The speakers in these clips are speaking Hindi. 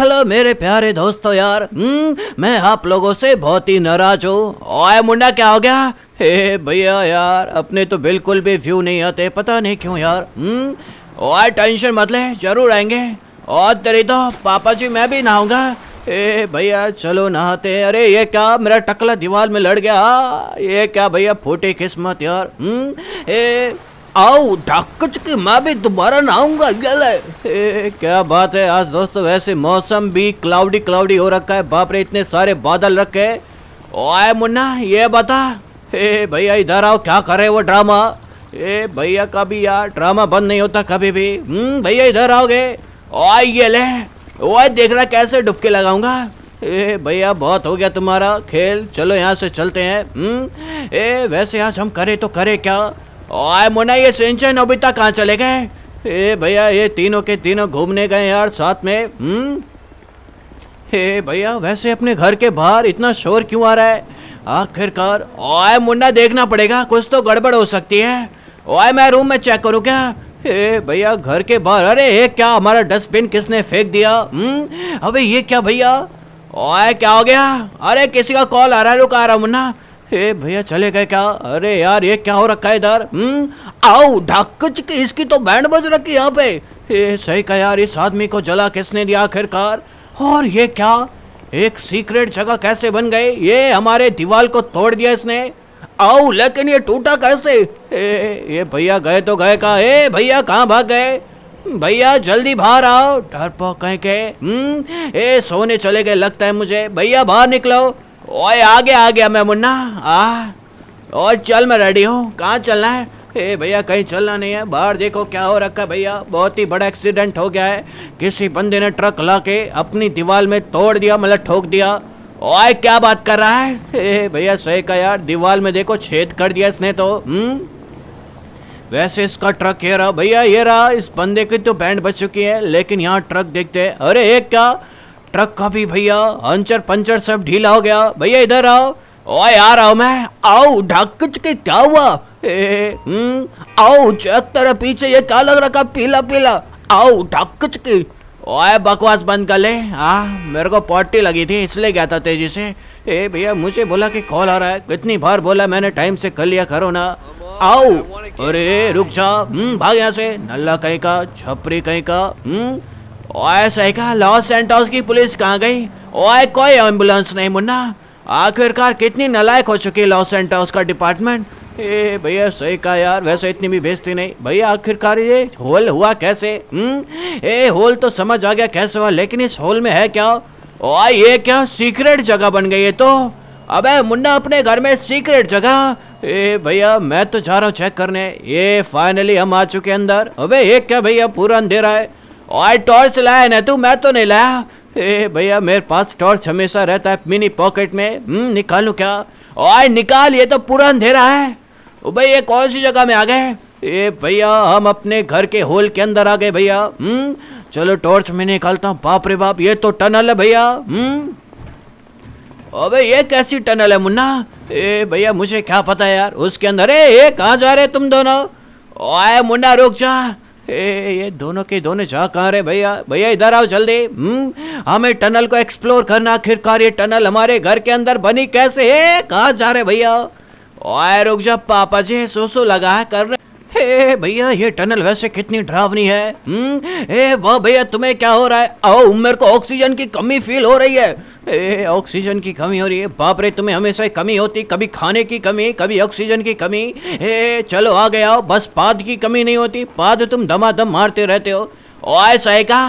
हेलो मेरे प्यारे दोस्तों यार हम्म मैं आप लोगों से बहुत ही नाराज हूँ ओए मुंडा क्या हो गया हे भैया यार अपने तो बिल्कुल भी व्यू नहीं आते पता नहीं क्यों यार हम्म ओए टेंशन मत ले जरूर आएंगे और तेरी तो पापा जी मैं भी नहाऊंगा ए भैया चलो नहाते अरे ये क्या मेरा टकला दीवार में लड़ गया ये क्या भैया फूटी किस्मत यार हम्म आओ ढाकच के मैं भी दोबारा ना आऊंगा ये क्या बात है आज दोस्तों वैसे मौसम भी क्लाउडी क्लाउडी हो रखा है बाप रे इतने सारे बादल रखे ओए मुन्ना ये बता हे भैया इधर आओ क्या कर रहे वो ड्रामा ए भैया कभी यार ड्रामा बंद नहीं होता कभी भी हम्म भैया इधर आओगे ओए ये ले ओए देख रहा कैसे डुबके लगाऊंगा ए भैया बहुत हो गया तुम्हारा खेल चलो यहाँ से चलते हैं ए हम्म, वैसे आज हम करें तो करें क्या ओए मुना ये सिंचन अभी तक कहाँ चले गए ए भैया ये तीनों के तीनों घूमने गए यार साथ में हम्म हे भैया वैसे अपने घर के बाहर इतना शोर क्यों आ रहा है आखिरकार ओए मुन्ना देखना पड़ेगा कुछ तो गड़बड़ हो सकती है ओए मैं रूम में चेक करूँ क्या हे भैया घर के बाहर अरे ये क्या हमारा डस्टबिन किसने फेंक दिया हम्म अबे ये क्या भैया ओए क्या हो गया अरे किसी का कॉल आ रहा है रुक आ रहा मुन्ना हे भैया चले गए क्या अरे यार ये क्या हो रखा है इधर हम्म? आओ ढाक इसकी तो बैंड बज रखी यहाँ पे हे सही कहा यार इस आदमी को जला किसने दिया आखिरकार और ये क्या एक सीक्रेट जगह कैसे बन गए ये हमारे दीवार को तोड़ दिया इसने आओ लेकिन ये टूटा कैसे ए, ये भैया गए तो गए कहा ए भैया कहाँ भाग गए भैया जल्दी बाहर आओ डर पो कह के ए हम्म? सोने चले गए लगता है मुझे भैया बाहर निकलो ओए आ गया आ गया मैं मुन्ना आ और चल मैं रेडी हूँ कहाँ चलना है ए भैया कहीं चलना नहीं है बाहर देखो क्या हो रखा है भैया बहुत ही बड़ा एक्सीडेंट हो गया है किसी बंदे ने ट्रक ला के अपनी दीवार में तोड़ दिया मतलब ठोक दिया ओए क्या बात कर रहा है ए भैया सही का यार दीवार में देखो छेद कर दिया इसने तो हम्म वैसे इसका ट्रक ये रहा भैया ये रहा इस बंदे की तो बैंड बच चुकी है लेकिन यहाँ ट्रक देखते हैं अरे ये क्या ट्रक का भी भैया हंचर पंचर सब ढीला हो गया भैया इधर आओ ओए आ रहा हूँ मैं आओ ढक के क्या हुआ हम्म आओ चेक तेरे पीछे ये क्या लग रखा पीला पीला आओ ढक के ओए बकवास बंद कर ले आ मेरे को पॉटी लगी थी इसलिए गया था तेजी से ए भैया मुझे बोला कि कॉल आ रहा है कितनी बार बोला मैंने टाइम से कर लिया करो ना आओ अरे रुक जा हम्म भाग यहाँ से नल्ला कहीं का छपरी कहीं का हम्म ओए सहका लॉस सेंटोस की पुलिस कहाँ गई ओए कोई एम्बुलेंस नहीं मुन्ना आखिरकार कितनी नलायक हो चुकी लॉस सेंटोस का डिपार्टमेंट ए भैया सही कहा यार वैसे इतनी भी बेजती नहीं भैया आखिरकार ये होल हुआ कैसे हम्म ए होल तो समझ आ गया कैसे हुआ लेकिन इस होल में है क्या ओए ये क्या सीक्रेट जगह बन गई है तो अबे मुन्ना अपने घर में सीक्रेट जगह ए भैया मैं तो जा रहा हूँ चेक करने ये फाइनली हम आ चुके अंदर अबे ये क्या भैया पूरा अंधेरा है और टॉर्च लाया ना तू मैं तो नहीं लाया ए भैया मेरे पास टॉर्च हमेशा रहता है मिनी पॉकेट में हम्म, निकालू क्या और निकाल ये तो पूरा अंधेरा है ओ भाई ये कौन सी जगह में आ गए ए भैया हम अपने घर के होल के अंदर आ गए भैया हम्म, चलो टॉर्च में निकालता हूँ बाप रे बाप ये तो टनल है भैया अबे हम्म। ये कैसी टनल है मुन्ना ए भैया मुझे क्या पता यार उसके अंदर ए, ये कहाँ जा रहे तुम दोनों ओए मुन्ना रुक जा ए, ये दोनों के दोनों जा कहाँ रहे भैया भैया इधर आओ जल्दी हम्म? हमें टनल को एक्सप्लोर करना आखिरकार ये टनल हमारे घर के अंदर बनी कैसे है कहाँ जा रहे भैया ओए रुक जा पापा जी सो लगा है कर रहे हे भैया ये टनल वैसे कितनी डरावनी है हम्म? वाह भैया तुम्हें क्या हो रहा है आओ मेरे को ऑक्सीजन की कमी फील हो रही है ऑक्सीजन की कमी हो रही है बाप रे तुम्हें हमेशा कमी होती कभी खाने की कमी कभी ऑक्सीजन की कमी हे चलो आ गया हो बस पाद की कमी नहीं होती पाद तुम दम मारते रहते हो ओ ऐसा है का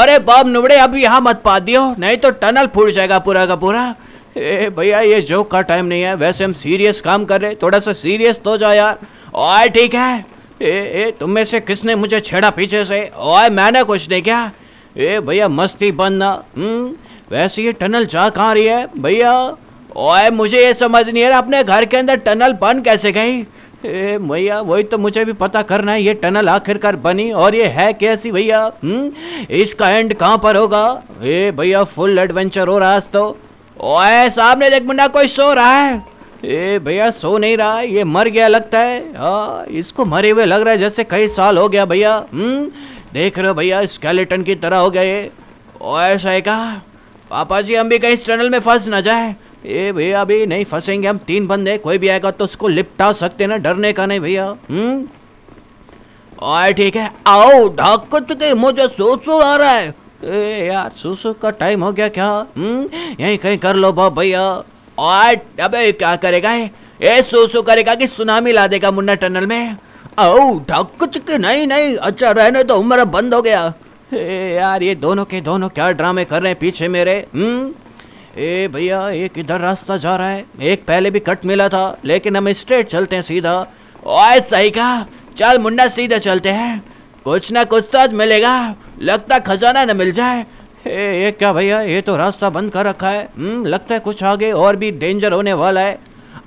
अरे बाप नुबड़े अब यहाँ मत पा दियो नहीं तो टनल फूट जाएगा पूरा का पूरा ए भैया ये जोक का टाइम नहीं है वैसे हम सीरियस काम कर रहे थोड़ा सा सीरियस तो जाओ यार ठीक है ए, ए तुम में से किसने मुझे छेड़ा पीछे से ओए मैंने कुछ नहीं क्या ए भैया मस्ती बंद ना हम्म, वैसे ये टनल जा कहाँ रही है भैया ओए मुझे ये समझ नहीं है अपने घर के अंदर टनल बन कैसे गई ए भैया वही तो मुझे भी पता करना है ये टनल आखिरकार बनी और ये है कैसी भैया हम्म, इसका एंड कहाँ पर होगा ए भैया फुल एडवेंचर हो रहा है तो ओए सामने देख मुन्ना कोई सो रहा है ए भैया सो नहीं रहा है ये मर गया लगता है आ, इसको मरे हुए लग रहा है जैसे कई साल हो गया भैया हम्म, देख रहे हो भैया स्केलेटन की तरह हो गया ये ऐसा है कहा पापा जी हम भी कहीं इस टनल में फंस ना जाए ए भैया अभी नहीं फंसेंगे हम तीन बंदे कोई भी आएगा तो उसको लिपटा सकते ना डरने का नहीं भैया हम्म और ठीक है आओ ढाक के मुझे सोचो आ रहा है ए यार सुसु का टाइम हो गया क्या हम्म यही कहीं कर लो बाप भैया और अबे क्या करेगा है? ये सो सो करेगा कि सुनामी ला देगा मुन्ना टनल में ओ धक्क चुके नहीं नहीं अच्छा रहने तो उम्र बंद हो गया ए यार ये दोनों के दोनों क्या ड्रामे कर रहे हैं पीछे मेरे हम्म ए भैया एक इधर रास्ता जा रहा है एक पहले भी कट मिला था लेकिन हम स्ट्रेट चलते हैं सीधा ओए सही कहा चल मुन्ना सीधा चलते हैं कुछ ना कुछ तो आज मिलेगा लगता खजाना न मिल जाए ये क्या भैया ये तो रास्ता बंद कर रखा है हम्म लगता है कुछ आगे और भी डेंजर होने वाला है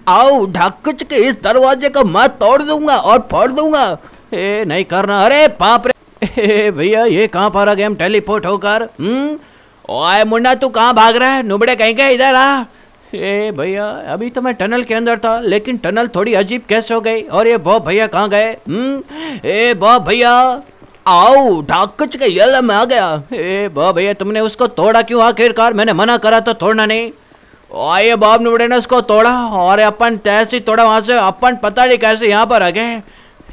आओ ढाकुच के इस दरवाजे को मैं तोड़ दूंगा और फोड़ दूंगा हे नहीं करना अरे पाप रे भैया ये कहाँ पर आ गए हम टेलीपोर्ट होकर हम्म ओए मुन्ना तू कहाँ भाग रहा है नुबड़े कहीं गए इधर आ ए भैया अभी तो मैं टनल के अंदर था लेकिन टनल थोड़ी अजीब कैसे हो गई और ये बॉब भैया कहाँ गए हम्म ए बॉब भैया आओ ढाकच के यल में आ गया ए बा भैया तुमने उसको तोड़ा क्यों आखिरकार मैंने मना करा तो तोड़ना नहीं आए बाप नुबड़े ने उसको तोड़ा और अपन तैसे तोड़ा वहाँ से अपन पता नहीं कैसे यहाँ पर आ गए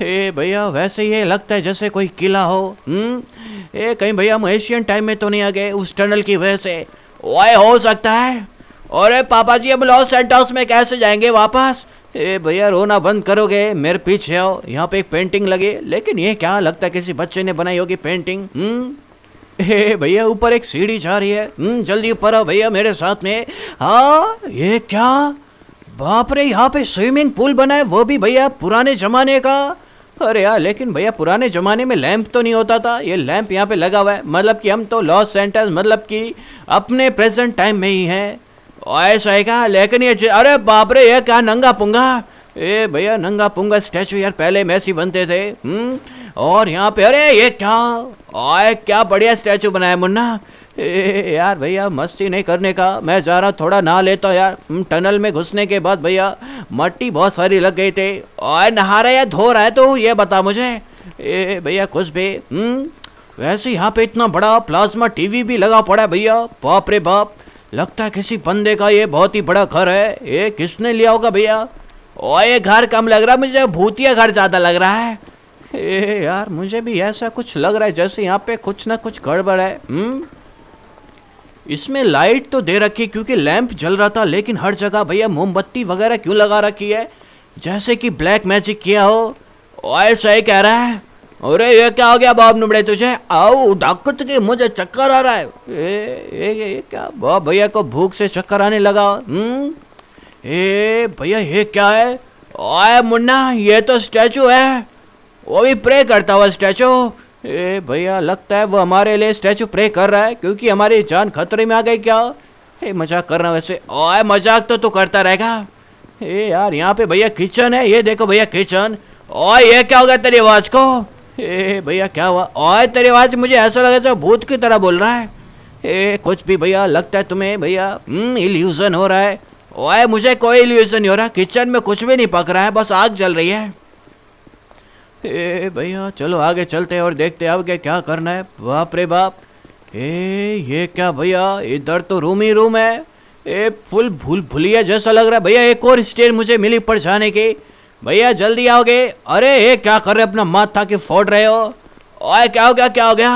हे भैया वैसे ये लगता है जैसे कोई किला हो हम्म? ए कहीं भैया हम एशियन टाइम में तो नहीं आ गए उस टनल की वजह से ओए हो सकता है अरे पापा जी अब लॉस सेंट हाउस में कैसे जाएंगे वापस ए भैया रोना बंद करोगे मेरे पीछे आओ यहाँ पे एक पेंटिंग लगे लेकिन ये क्या लगता है किसी बच्चे ने बनाई होगी पेंटिंग हम्म हे भैया ऊपर एक सीढ़ी जा रही है हम्म, जल्दी ऊपर आओ भैया मेरे साथ में हाँ ये क्या बाप रे यहाँ पे स्विमिंग पूल बना है वो भी भैया पुराने जमाने का अरे यार लेकिन भैया पुराने ज़माने में लैंप तो नहीं होता था ये लैंप यहाँ पे लगा हुआ है मतलब कि हम तो लॉस सेंटर्स मतलब कि अपने प्रेजेंट टाइम में ही हैं ओए सहेगा लेकिन ये अरे बाप रे ये क्या नंगा पुंगा ए भैया नंगा पुंगा स्टैचू यार पहले मैसी बनते थे हम्म और यहाँ पे अरे ये क्या ओए क्या बढ़िया स्टैचू बनाया मुन्ना ए यार भैया मस्ती नहीं करने का मैं जा रहा थोड़ा नहा लेता हूँ यार हम्म, टनल में घुसने के बाद भैया मट्टी बहुत सारी लग गई थी आए नहा रहा है धो रहा है तो ये बता मुझे ए भैया कुछ भी हम्म वैसे यहाँ पे इतना बड़ा प्लाज्मा टीवी भी लगा पड़ा है भैया बाप रे बाप लगता है किसी बंदे का ये बहुत ही बड़ा घर है ये किसने लिया होगा भैया और ये घर कम लग रहा है मुझे भूतिया घर ज़्यादा लग रहा है ए यार मुझे भी ऐसा कुछ लग रहा है जैसे यहाँ पे कुछ ना कुछ गड़बड़ है हम्म इसमें लाइट तो दे रखी क्योंकि लैंप जल रहा था लेकिन हर जगह भैया मोमबत्ती वगैरह क्यों लगा रखी है जैसे कि ब्लैक मैजिक किया हो ऐसा ही कह रहा है अरे ये क्या हो गया बाब नुबड़े तुझे आओ डाकत के मुझे चक्कर आ रहा है ए, ए, ए क्या बॉब भैया को भूख से चक्कर आने लगा हम्म ए भैया ये क्या है ओए मुन्ना ये तो स्टैचू है वो भी प्रे करता हुआ स्टैचू ए भैया लगता है वो हमारे लिए स्टैचू प्रे कर रहा है क्योंकि हमारी जान खतरे में आ गई क्या ए मजाक कर रहा वैसे ओए मजाक तो तू करता रहेगा ए यार यहाँ पे भैया किचन है ये देखो भैया किचन ओए ये क्या हो गया तेरी आवाज़ को भैया क्या हुआ और तेरी आवाज़ मुझे ऐसा लगा जो भूत की तरह बोल रहा है ए कुछ भी भैया लगता है तुम्हें भैया इल्यूज़न हम्म, हो रहा है ओए मुझे कोई इल्यूज़न नहीं हो रहा किचन में कुछ भी नहीं पक रहा है बस आग जल रही है ए भैया चलो आगे चलते हैं और देखते हैं आगे क्या करना है बाप रे बाप ए ये क्या भैया इधर तो रूम ही रूम है ए फुल भूल भुलिया जैसा लग रहा है भैया एक और स्टेज मुझे मिली पर जाने की भैया जल्दी आओगे अरे ये क्या कर रहे अपना माथा के फोड़ रहे हो ओए क्या हो गया क्या हो गया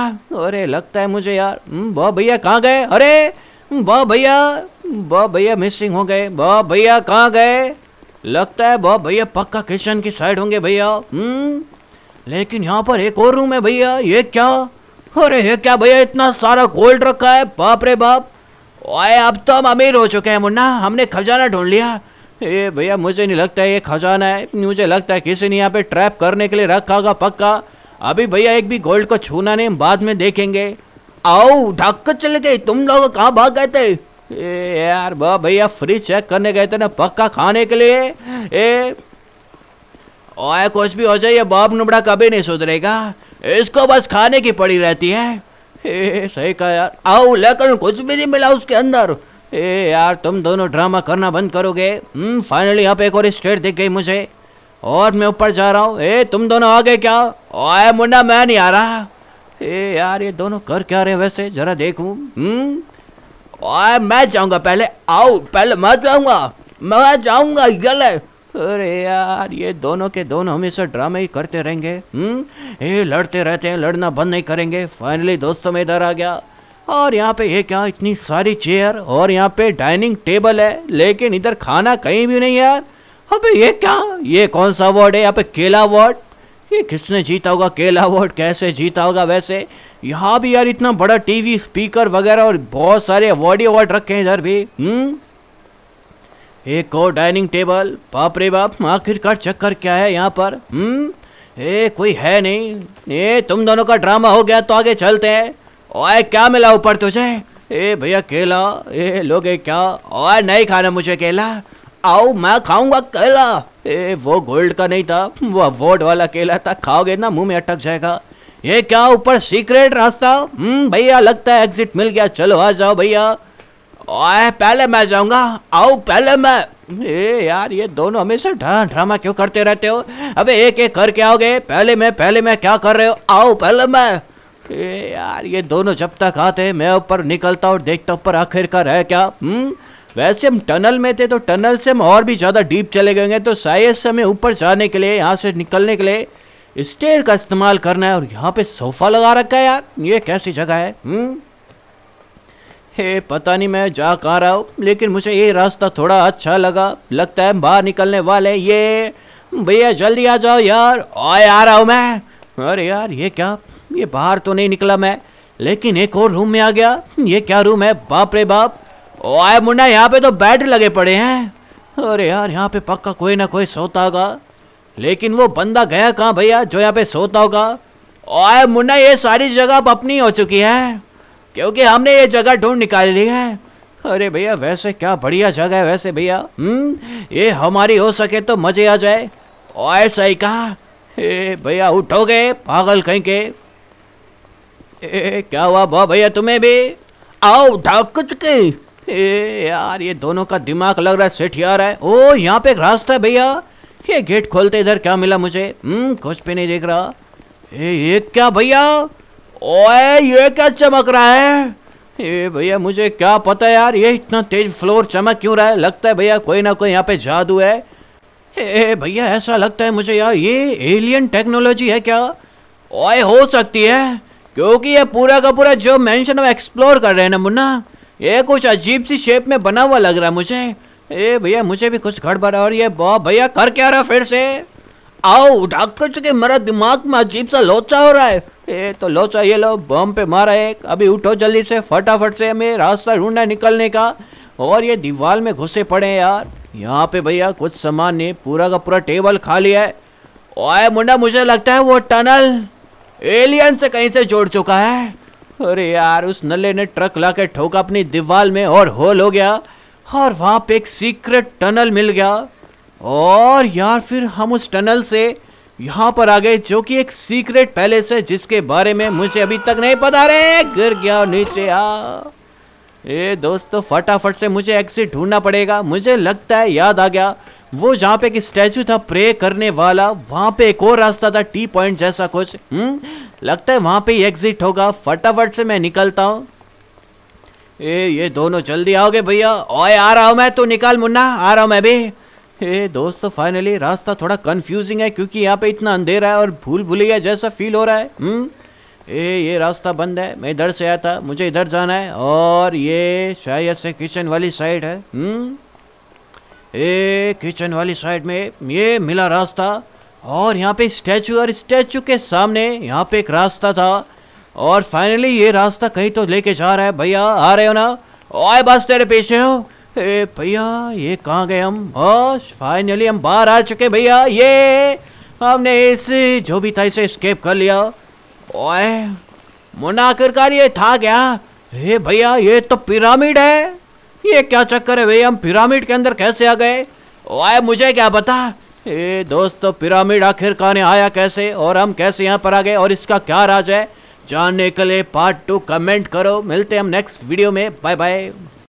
अरे लगता है मुझे यार वाह हम्म, भैया कहाँ गए अरे वाह हम्म, भैया वाह हम्म, भैया मिसिंग हो गए वाह भैया कहाँ गए लगता है वाह भैया पक्का किचन की साइड होंगे भैया लेकिन यहाँ पर एक और रूम है भैया ये क्या अरे ये क्या भैया इतना सारा गोल्ड रखा है बाप रे बाप ओए अब तो हम अमीर हो चुके हैं मुन्ना हमने खजाना ढूंढ लिया ए भैया मुझे नहीं लगता ये खजाना है मुझे लगता है किसी ने यहाँ पे ट्रैप करने के लिए रखा होगा पक्का अभी भैया एक भी गोल्ड को छूना नहीं बाद में देखेंगे आओ ढक चल गए तुम लोग कहाँ भाग गए थे ए यार भैया फ्रिज चेक करने गए थे ना पक्का खाने के लिए ए ओए कुछ भी हो जाए ये बाप नुबड़ा कभी नहीं सुधरेगा इसको बस खाने की पड़ी रहती है ए, सही कहा यार आओ लेकर कुछ भी नहीं मिला उसके अंदर ए यार तुम दोनों ड्रामा करना बंद करोगे फाइनली हम्म, यहाँ पे एक और स्टेट दिख गई मुझे और मैं ऊपर जा रहा हूँ ए तुम दोनों आ गए क्या ओए मुन्ना मैं नहीं आ रहा ए यार ये दोनों कर क्या रहे वैसे जरा देखू हम्म। ओए मैं जाऊंगा पहले आओ पहले मैं जाऊंगा मैं जाऊंगा गले अरे यार ये दोनों के दोनों हमेशा ड्रामे ही करते रहेंगे हम्म ये लड़ते रहते हैं लड़ना बंद नहीं करेंगे फाइनली दोस्तों में इधर आ गया और यहाँ पे ये क्या इतनी सारी चेयर और यहाँ पे डाइनिंग टेबल है लेकिन इधर खाना कहीं भी नहीं यार अबे ये क्या ये कौन सा अवार्ड है यहाँ पे केला अवार्ड ये किसने जीता होगा केला अवार्ड कैसे जीता होगा वैसे यहाँ भी यार इतना बड़ा टीवी स्पीकर वगैरह और बहुत सारे अवार्ड ही अवार्ड रखे हैं इधर भी हम्म एक और डाइनिंग टेबल बाप रे बाप आखिरकार चक्कर क्या है यहाँ पर हम्म ए कोई है नहीं ए तुम दोनों का ड्रामा हो गया तो आगे चलते हैं ओए क्या मिला ऊपर तुझे ए भैया केला ए लोगे क्या ओए नहीं खाना मुझे केला आओ मैं खाऊंगा केला ए वो गोल्ड का नहीं था वो अवॉर्ड वाला केला था खाओगे ना मुंह में अटक जाएगा ये क्या ऊपर सीक्रेट रास्ता हम्म भैया लगता है एग्जिट मिल गया चलो आ जाओ भैया ओए पहले मैं जाऊंगा आओ पहले मैं ए यार ये दोनों हमेशा ड्रा ड्रामा क्यों करते रहते हो अबे एक एक करके आओगे पहले मैं पहले मैं क्या कर रहे हो आओ पहले मैं ए यार ये दोनों जब तक आते हैं मैं ऊपर निकलता और देखता ऊपर आखिरकार है क्या हम्म वैसे हम टनल में थे तो टनल से हम और भी ज़्यादा डीप चले गए तो शायद से हमें ऊपर जाने के लिए यहाँ से निकलने के लिए स्टेयर का इस्तेमाल करना है और यहाँ पे सोफा लगा रखा है यार ये कैसी जगह है हम्म हे पता नहीं मैं जा कहाँ रहा हूँ लेकिन मुझे ये रास्ता थोड़ा अच्छा लगा लगता है बाहर निकलने वाले ये भैया जल्दी आ जाओ यार आ रहा हूँ मैं अरे यार ये क्या ये बाहर तो नहीं निकला मैं लेकिन एक और रूम में आ गया ये क्या रूम है बाप रे बाप ओ आए मुन्ना यहाँ पे तो बेड लगे पड़े हैं अरे यार यहाँ पे पक्का कोई ना कोई सोता होगा लेकिन वो बंदा गया कहाँ भैया जो यहाँ पे सोता होगा ओ आए मुन्ना ये सारी जगह अब अपनी हो चुकी है क्योंकि हमने ये जगह ढूंढ निकाल ली है अरे भैया वैसे क्या बढ़िया जगह है वैसे भैया हम्म ये हमारी हो सके तो मजे आ जाए और सही कहा भैया उठोगे पागल कहीं के ए, क्या हुआ बो भैया तुम्हें भी आओ ढक के ए यार ये दोनों का दिमाग लग रहा है सेठ यार है ओ यहाँ पे एक रास्ता है भैया ये गेट खोलते इधर क्या मिला मुझे हम्म कुछ भी नहीं देख रहा ए ये क्या भैया ओए ये क्या चमक रहा है ए भैया मुझे क्या पता यार ये इतना तेज फ्लोर चमक क्यों रहा है लगता है भैया कोई ना कोई यहाँ पे जादू है भैया ऐसा लगता है मुझे यार ये एलियन टेक्नोलॉजी है क्या ओए हो सकती है क्योंकि ये पूरा का पूरा जो मेंशन हम एक्सप्लोर कर रहे हैं ना मुन्ना ये कुछ अजीब सी शेप में बना हुआ लग रहा है मुझे ए भैया मुझे भी कुछ भरा और ये बॉ भैया कर क्या रहा फिर से आओ डॉक्टर जी मेरा दिमाग में अजीब सा लोचा हो रहा है ए तो लोचा ये लो बम पे मारा एक अभी उठो जल्दी से फटाफट से हमें रास्ता ढूंढना निकलने का और ये दीवार में घुसे पड़े हैं यार यहाँ पे भैया कुछ सामान ने पूरा का पूरा टेबल खा लिया है ओए मुंडा मुझे लगता है वो टनल एलियन से कहीं से जोड़ चुका है अरे यार उस नल्ले ने ट्रक ला के ठोका अपनी दीवार में और होल हो गया और वहाँ पे एक सीक्रेट टनल मिल गया और यार फिर हम उस टनल से यहाँ पर आ गए जो कि एक सीक्रेट पैलेस है जिसके बारे में मुझे अभी तक नहीं पता रे गिर गया नीचे आ हाँ। ए दोस्तों तो फटाफट से मुझे एक्सिट ढूंढना पड़ेगा मुझे लगता है याद आ गया वो जहाँ पे एक स्टैचू था प्रे करने वाला वहाँ पे एक और रास्ता था टी पॉइंट जैसा कुछ हम्म लगता है वहाँ पे एग्जिट होगा फटाफट से मैं निकलता हूँ ए ये दोनों जल्दी आओगे भैया ओए आ रहा हूँ मैं तो निकाल मुन्ना आ रहा हूँ मैं भी ए दोस्तों तो फाइनली रास्ता थोड़ा कंफ्यूजिंग है क्योंकि यहाँ पे इतना अंधेरा है और भूल गया जैसा फील हो रहा है हम्म ए ये रास्ता बंद है मैं इधर से आया था मुझे इधर जाना है और ये शायद से किचन वाली साइड है हम्म ए किचन वाली साइड में ये मिला रास्ता और यहाँ पे स्टैचू और स्टैचू के सामने यहाँ पे एक रास्ता था और फाइनली ये रास्ता कहीं तो लेके जा रहा है भैया आ रहे हो ना ओए बस तेरे पीछे हो ए भैया ये कहाँ गए हम और फाइनली हम बाहर आ चुके भैया ये हमने इस जो भी था इसे स्केप कर लिया ओए मुनाकर का ये था क्या हे भैया ये तो पिरामिड है ये क्या चक्कर है भाई हम पिरामिड के अंदर कैसे आ गए वाय मुझे क्या बता ए दोस्तों तो पिरामिड आखिर कहने आया कैसे और हम कैसे यहाँ पर आ गए और इसका क्या राज है जानने के लिए पार्ट टू कमेंट करो मिलते हैं हम नेक्स्ट वीडियो में बाय बाय